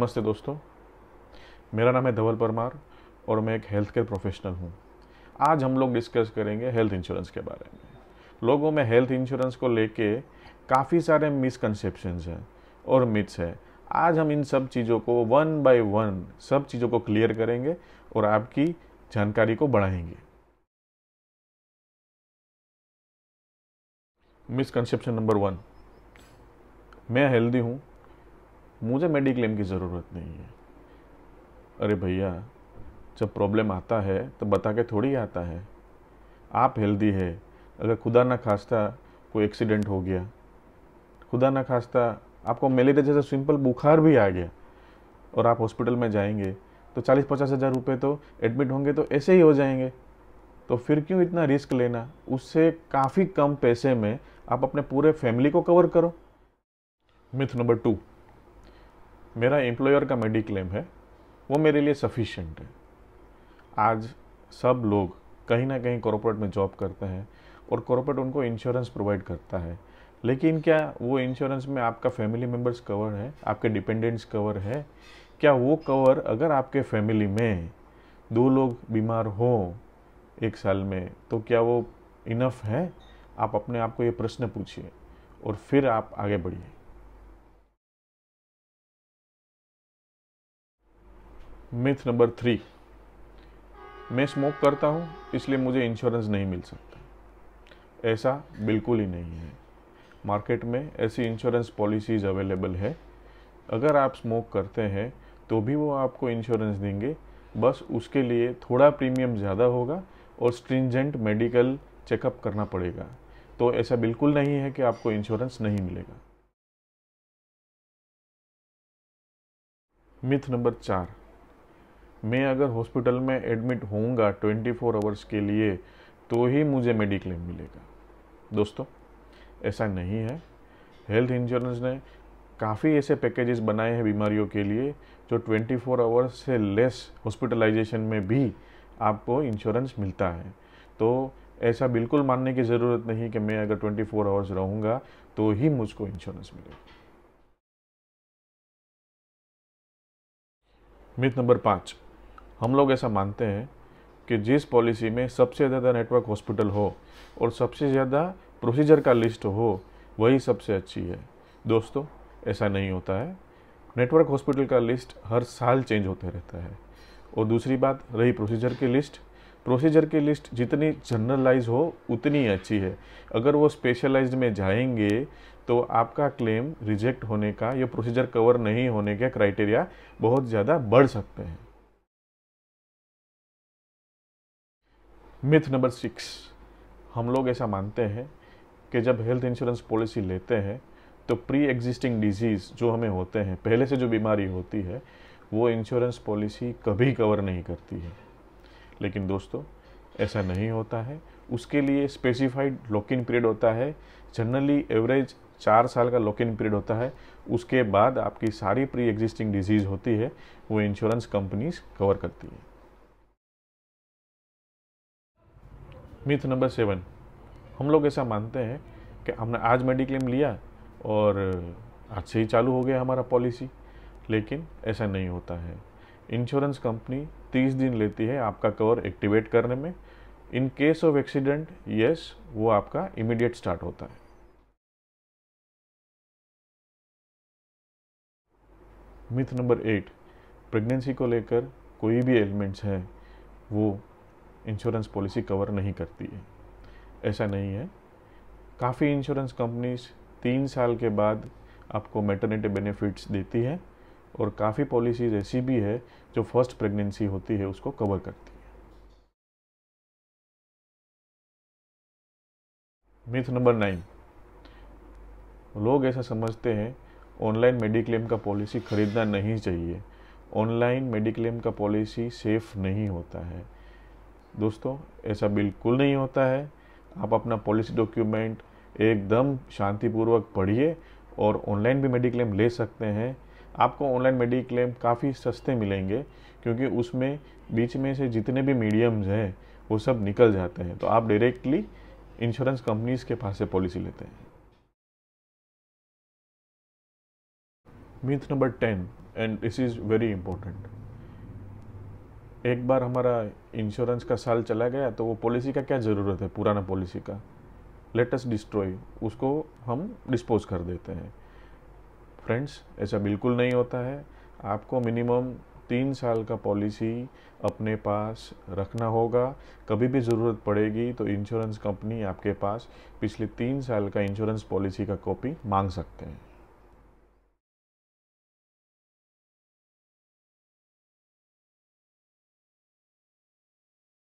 नमस्ते दोस्तों मेरा नाम है धवल परमार और मैं एक हेल्थ केयर प्रोफेशनल हूँ आज हम लोग डिस्कस करेंगे हेल्थ इंश्योरेंस के बारे में लोगों में हेल्थ इंश्योरेंस को लेके काफ़ी सारे मिसकनसेप्शंस हैं और मिथ्स हैं आज हम इन सब चीज़ों को वन बाय वन सब चीज़ों को क्लियर करेंगे और आपकी जानकारी को बढ़ाएंगे मिसकनसेप्शन नंबर वन मैं हेल्दी हूँ मुझे मेडिक्लेम की ज़रूरत नहीं है अरे भैया जब प्रॉब्लम आता है तो बता के थोड़ी आता है आप हेल्दी है अगर खुदा ना खास्ता कोई एक्सीडेंट हो गया खुदा ना खास्ता आपको मलेरिया जैसा सिंपल बुखार भी आ गया और आप हॉस्पिटल में जाएंगे तो चालीस पचास हज़ार रुपये तो एडमिट होंगे तो ऐसे ही हो जाएंगे तो फिर क्यों इतना रिस्क लेना उससे काफ़ी कम पैसे में आप अपने पूरे फैमिली को कवर करो मिथ नंबर टू मेरा एम्प्लॉयर का मेडिक्लेम है वो मेरे लिए सफिशेंट है आज सब लोग कहीं ना कहीं कॉरपोरेट में जॉब करते हैं और कॉरपोरेट उनको इंश्योरेंस प्रोवाइड करता है लेकिन क्या वो इंश्योरेंस में आपका फैमिली मेम्बर्स कवर है आपके डिपेंडेंट्स कवर है क्या वो कवर अगर आपके फैमिली में दो लोग बीमार हो एक साल में तो क्या वो इनफ है आप अपने आप को ये प्रश्न पूछिए और फिर आप आगे बढ़िए मिथ नंबर थ्री मैं स्मोक करता हूँ इसलिए मुझे इंश्योरेंस नहीं मिल सकता ऐसा बिल्कुल ही नहीं है मार्केट में ऐसी इंश्योरेंस पॉलिसीज़ अवेलेबल है अगर आप स्मोक करते हैं तो भी वो आपको इंश्योरेंस देंगे बस उसके लिए थोड़ा प्रीमियम ज़्यादा होगा और स्ट्रिंजेंट मेडिकल चेकअप करना पड़ेगा तो ऐसा बिल्कुल नहीं है कि आपको इंश्योरेंस नहीं मिलेगा मिथ नंबर चार मैं अगर हॉस्पिटल में एडमिट होऊंगा 24 फोर आवर्स के लिए तो ही मुझे मेडिक्लेम मिलेगा दोस्तों ऐसा नहीं है हेल्थ इंश्योरेंस ने काफ़ी ऐसे पैकेजेस बनाए हैं बीमारियों के लिए जो 24 फोर आवर्स से लेस हॉस्पिटलाइजेशन में भी आपको इंश्योरेंस मिलता है तो ऐसा बिल्कुल मानने की ज़रूरत नहीं कि मैं अगर 24 फोर आवर्स रहूँगा तो ही मुझको इंश्योरेंस मिलेगा मिथ नंबर पाँच हम लोग ऐसा मानते हैं कि जिस पॉलिसी में सबसे ज़्यादा नेटवर्क हॉस्पिटल हो और सबसे ज़्यादा प्रोसीजर का लिस्ट हो वही सबसे अच्छी है दोस्तों ऐसा नहीं होता है नेटवर्क हॉस्पिटल का लिस्ट हर साल चेंज होते रहता है और दूसरी बात रही प्रोसीजर की लिस्ट प्रोसीजर की लिस्ट जितनी जनरलाइज हो उतनी अच्छी है अगर वो स्पेशलाइज्ड में जाएंगे तो आपका क्लेम रिजेक्ट होने का या प्रोसीजर कवर नहीं होने के क्राइटेरिया बहुत ज़्यादा बढ़ सकते हैं मिथ नंबर सिक्स हम लोग ऐसा मानते हैं कि जब हेल्थ इंश्योरेंस पॉलिसी लेते हैं तो प्री एग्जिस्टिंग डिजीज़ जो हमें होते हैं पहले से जो बीमारी होती है वो इंश्योरेंस पॉलिसी कभी कवर नहीं करती है लेकिन दोस्तों ऐसा नहीं होता है उसके लिए स्पेसिफाइड लॉक इन पीरियड होता है जनरली एवरेज चार साल का लॉक इन पीरियड होता है उसके बाद आपकी सारी प्री एग्जिस्टिंग डिजीज़ होती है वो इंश्योरेंस कंपनीज कवर करती है मिथ नंबर सेवन हम लोग ऐसा मानते हैं कि हमने आज मेडिक्लेम लिया और आज से ही चालू हो गया हमारा पॉलिसी लेकिन ऐसा नहीं होता है इंश्योरेंस कंपनी तीस दिन लेती है आपका कवर एक्टिवेट करने में in case of accident yes वो आपका इमीडिएट स्टार्ट होता है मिथ नंबर एट प्रेगनेंसी को लेकर कोई भी एलिमेंट्स हैं वो इंश्योरेंस पॉलिसी कवर नहीं करती है ऐसा नहीं है काफ़ी इंश्योरेंस कंपनीज तीन साल के बाद आपको मेटर्निटी बेनिफिट्स देती है और काफ़ी पॉलिसीज ऐसी भी है जो फर्स्ट प्रेगनेंसी होती है उसको कवर करती है मिथ नंबर नाइन लोग ऐसा समझते हैं ऑनलाइन मेडिक्लेम का पॉलिसी खरीदना नहीं चाहिए ऑनलाइन मेडिक्लेम का पॉलिसी सेफ नहीं होता है दोस्तों ऐसा बिल्कुल नहीं होता है आप अपना पॉलिसी डॉक्यूमेंट एकदम शांतिपूर्वक पढ़िए और ऑनलाइन भी मेडिक्लेम ले सकते हैं आपको ऑनलाइन मेडिक्लेम काफ़ी सस्ते मिलेंगे क्योंकि उसमें बीच में से जितने भी मीडियम्स हैं वो सब निकल जाते हैं तो आप डायरेक्टली इंश्योरेंस कंपनीज के पास से पॉलिसी लेते हैं myth number ten and this is very important एक बार हमारा इंश्योरेंस का साल चला गया तो वो पॉलिसी का क्या ज़रूरत है पुराना पॉलिसी का लेटेस्ट डिस्ट्रॉय उसको हम डिस्पोज कर देते हैं फ्रेंड्स ऐसा बिल्कुल नहीं होता है आपको मिनिमम तीन साल का पॉलिसी अपने पास रखना होगा कभी भी ज़रूरत पड़ेगी तो इंश्योरेंस कंपनी आपके पास पिछले तीन साल का इंश्योरेंस पॉलिसी का कॉपी मांग सकते हैं